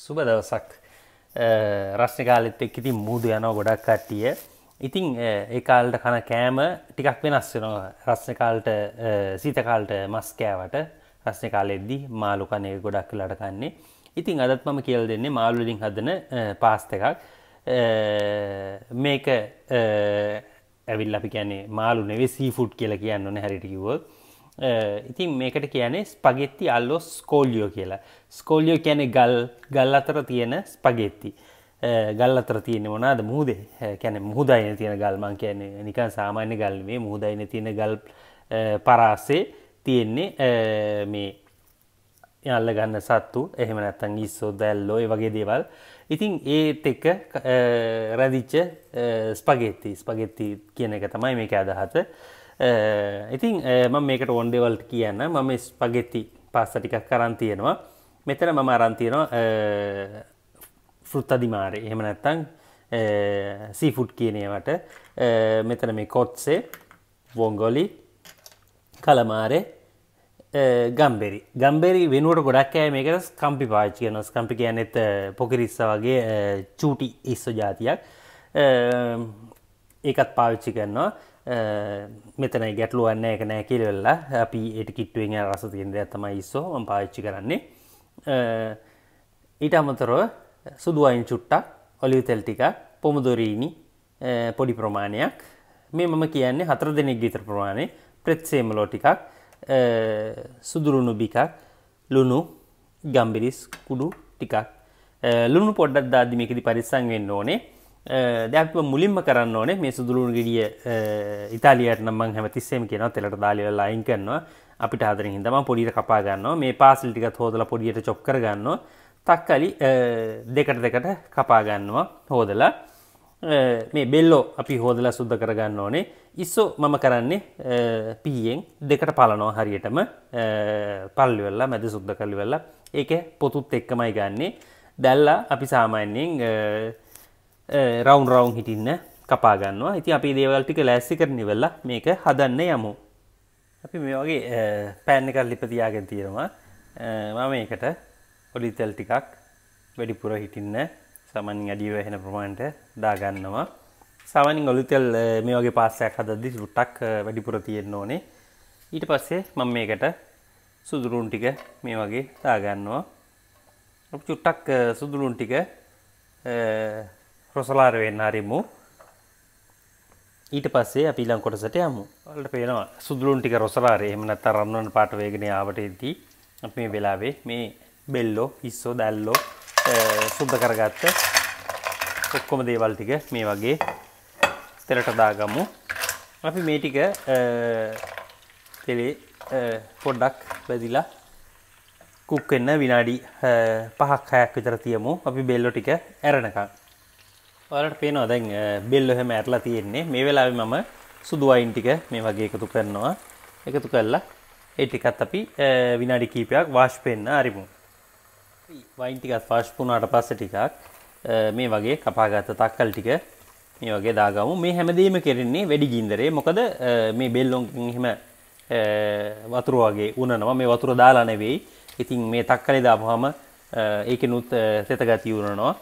සුබ දවසක් රශ්නිකාලෙත් එක් ඉතින් මුූදු යන ගොඩක් කට්ටිය ඉතිං ඒකාල්ට කන කෑම ටිකක් වෙනස් වෙනවා රස්නකාල්ට සීතකාල්ට මස්කෑවට රස්නකාලෙද්දි මාලුකනය ගොඩක් ලටකන්නේ ඉතිං අදත් මම කියල් දෙන්නේ මාලුලින් හදන පාස්ත එකක් මේක ඇවිල් අපි කියන්නේ මාලු නෙවේ සීෆුට් කියල කියන්න හැරිටිකිවොත් ඉතින් මේකට කියන්නේ ස්පගෙත්ති අල්ලෝ ස්කෝල්ලියෝ කියලා ස්කෝල්ලියෝ කියැනෙ ගල් ගල් අතර තියෙන ස්පගෙත්ති ගල් අතර තියෙන වනාද මුහදේ කැන මුහදයින තියෙන ගල්මන් කියන්නේ නිකන් සාමාන්‍ය ගල්මේ මුහදයින තියෙන ගල් පරාසේ තියෙන්නේ මේ යල්ල ගන්න සත්තු එහෙම නැත්තන් ඉස්සෝ දැල්ලෝ වගේ දේවල් ඉතින් ඒත් එක්ක රැදිච්ච ස්පගෙත්ති ස්පගෙත්ති කියන එක තමයි මේක අදහත Uh, ඉතින් uh, ම මේකට ඕන්ඩෙවල්ට කියන්න මම ස්පගෙත්ති පාස්ස ටිකක් කරන් තියෙනවා මෙතන මම අරන්තියනවා ෆෘත්තදිමාරය uh, එහෙම නැත්තං සීෆුට් කියනවට මෙතන මේ කොත්සේ වෝංගොලි කළමාරය ගම්බෙරි ගම්බෙරි වෙනුවට ගොඩක් ෑ මේකට කම්පි පාච්චි කියන ස්කම්පි කියන ඇත පොකිරිස්ස වගේ චූටි ඉස්සෝ ජාතියක් ඒකත් පාවිච්චි කරනවා මෙතන ගැටලුවන්න එක නෑ කෙරවෙල්ලා අපි එට කිට්ටුවෙන් රස තියෙන්ද ඇතම ඉස්සෝම පාච්චි කරන්නේ ඊට අමතරව සුදුවයින් චුට්ටක් ඔලිව තෙල් ටික පොමුදොරීණි පොඩි ප්‍රමාණයක් මේ මම කියන්නේ හතර දෙනෙක් ගිතර ප්‍රමාණය ප්‍රත්සේමලෝ ටිකක් සුදුරුණු බිකක් ලුණු ගම්බිරිස් කුඩු ටිකක් ලුණු පොඩ්ඩක් දාදිමකදි පරිස්සං වෙන්න ඕනේ දැක්ව මුලින්ම කරන්න ඕනේ මේ සුදුළුන් ගිඩිය ඉතාලියට නම්මං හැම තිස්සෙම කියෙන තෙලට දාලිල ලයින් කරනවා අපිට ආදරින් හිදම පොඩිට කපා ගන්නවා මේ පාසිල්ටික හෝදල පොඩියට චොප් කරගන්නවා තක්කලි දෙකට දෙකට කපා ගන්නවා හෝදලා මේ බෙල්ලෝ අපි හෝදලා සුද්ධ කරගන්න ඕනේ ඉස්සෝ මම කරන්නේ පීයෙන් දෙකට පලනෝ හරියටම පල්ලිවෙල්ලා මැද සුද්ධ කල්ලිවෙල්ලා ඒක පොතුත් එක්කමයි ගන්නේ දැල්ලා අපි සාමාන්‍යයෙන් රවුන් රවුන් හිටින්න කපාගන්නවා ඉති අපි දේවල්ටික ලෑස්සි කරන වෙල්ල මේක හදන්න යමු අපි මේ වගේ පෑන්න එකල් ලිපතියාගෙන තියෙනවා මම ඒකට ඔලිතැල් ටිකක් වැඩිපුර හිටින්න සමනින් අඩිය වැහෙන ප්‍රමාණට දාගන්නවා සාමානින් ඔලුතෙල් මේ වගේ පාස්සයක් හදද්දි සුට්ටක් වැඩිපුර තියෙන්න ඕනේ ඊට පස්සේ මම මේකට සුදුරුන් ටික මේ වගේ දාගන්නවා චුට්ටක් සුදුරුන් ටික රොසලාර වෙන්න අරිමු ඊට පස්සේ අපි ඊළඟ කොටසට යමු. ඔයාලට පේනවා සුදුලුන් ටික රොසලාරේ එහෙම නැත්නම් රන්වන් පාට වේගනේ ආවට ඉදී අපි මේ වෙලාවේ මේ බෙල්ලෝ, පිස්සෝ, දැල්ලෝ සුද්ධ කරගත්ත ඔක්කොම දේවල් ටික මේ වගේ තෙලට දාගමු. අපි මේ ටික තෙලේ පොඩ්ඩක් වැදිලා කුක් වෙන්න විනාඩි 5ක් 6ක් විතර තියමු. අපි බෙල්ලෝ ටික ඇරෙනකම්. ඔයාලට පේනවා දැන් බෙල්ල හැම ඇරලා තියෙන්නේ. මේ වෙලාවේ මම සුදු වයින් ටික මේ වගේ එකතු කරනවා. එකතු කරලා ඒ ටිකත් අපි විනාඩි කිහිපයක් වාෂ් වෙන්න අරිමු. වයින් ටිකත් වාෂ් වුණාට පස්සේ ටිකක් මේ වගේ කපාගත්ත තක්කල් ටික මේ වගේ දාගමු. මේ හැමදේම කරන්නේ වෙඩි ගින්දරේ. මොකද මේ බෙල්ලොන්කින් එහෙම වතුර වගේ උනනවා. මේ වතුර දාලා නෙවෙයි. ඉතින් මේ තක්කලේ දාපුවාම ඒකෙනුත් සෙත ගතිය උනනවා.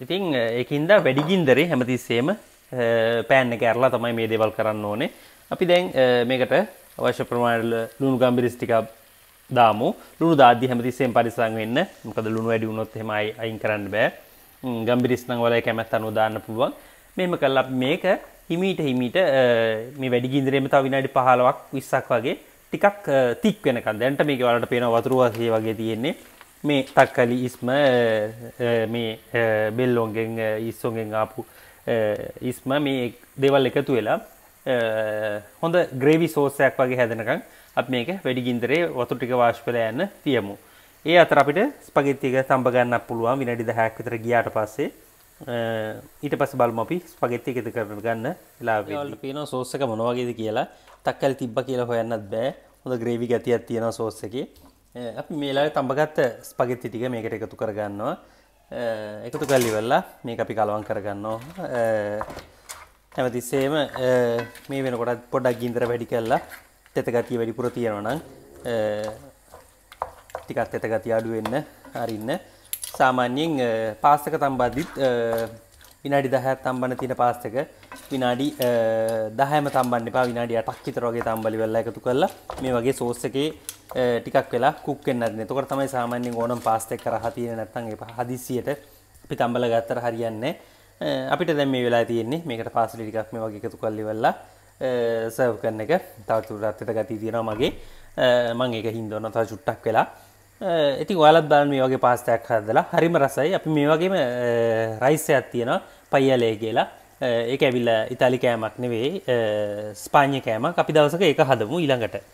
ඉතින් ඒකින්ද වැඩිගින්දරේ හැමතිස්සේම පෑන්න එක ඇරලා තමයි මේ දේවල් කරන්න ඕනේ අපි දැන් මේකට අවශ්‍ය ප්‍රමාණල ලුණු ගම්බිරිස් ටිකක් දාමු ලුණු දාද්දි හැමතිස්සෙන් පරිස්සම් වෙන්න මොකද ලුණු වැඩි වුණොත් එහෙම අයින් කරන්න බෑ ගම්බිරිස් නම් වලයි කැමැත්ත අනුව දාන්න පුළුවන් මෙහෙම කළා අපි මේක හිමීට හිමීට මේ වැඩි ගින්දරේම තව විනාඩි 15ක් 20ක් වගේ ටිකක් තික් වෙනකන් දැන්ට මේක වලට පේන වතුර වාසිය වගේ තියෙන්නේ මේ තක්කලි ඉස්ම මේ බෙල්ලෝන්ගෙන් ඉස්සෝගෙන් ආපු ඉස්ම මේ දෙවල් එකතු වෙලා හොඳ ග්‍රේවි සෝසයක් වගේ හැදනකං අප මේක වැඩිගින්දරේ වතු ටික වාශ්පල යන්න තියමු. ඒ අතර අපිට ස්පගෙත්තික සම්බගන්න පුළුවන් විනඩි දහයක් විතර ගියාට පස්සේ ඊට පස් බල අපි ස්පගෙත්තික එකත කරන ගන්න ලාවල්ට පීන සෝසක මොනවගේද කියලා තක්කල් තිබ්බ කියලා හොයන්නත් බෑ හොඳ ග්‍රේවි ගතියක් තියෙන සෝස්සකේ අපි මේලා තඹගත්ත ස්පගෙත්ති ටික මේකට එකතු කරගන්නවා එකතු කල්ලිවෙල්ලා මේ අපි කලවන් කරගන්නවා හැමතිස්සේම මේ වෙනකොටත් පොඩක් ගින්දර වැඩි කල්ලා තෙතගතිය වැඩිපුර තියෙනවනම් ටිකත් එතගති අඩුවෙන්න හරින්න සාමාන්‍යයෙන් පාස්සක තම්බාදදිත් විනාඩි දහත් තම්බන්න තියෙන පාස්සක විනාඩි දහම තම්බන්න පා විනාඩි අටක් විතරගේ තම්බලි වෙල්ලා එකතු කරලා මේ වගේ සෝස්සකේ ටිකක් වෙලා කුක්ෙන්න්න තොකට තමයි සාමාන්‍යෙන් ඕනම් පාස්තෙක් කර හතිය නැත්තන් එප හදිසියට අපි තම්බල ගත්තර හරියන්න අපිට දැම් මේ වෙලා තියන්නේ මේකට පාසලි ටිකක් මේ වගේ එකතු කල්ලි වෙල්ල සව් කරන එක තවතුරත්තට ගති තියෙනවා මගේ මං එක හින්දෝන තා චුට්ටක් වෙලා ඉති ඔයාලත් බලන් මේ වගේ පාස්තයක් හදලා හරිම රසයි අපි මේ වගේම රයිස්සයක් තියෙනවා පයියලය කියලා ඒ ඇවිල්ල ඉතාලි කෑමක් නෙවේ ස්පාඥ කෑමක් අපි දවසක එක හදමු ඊළඟට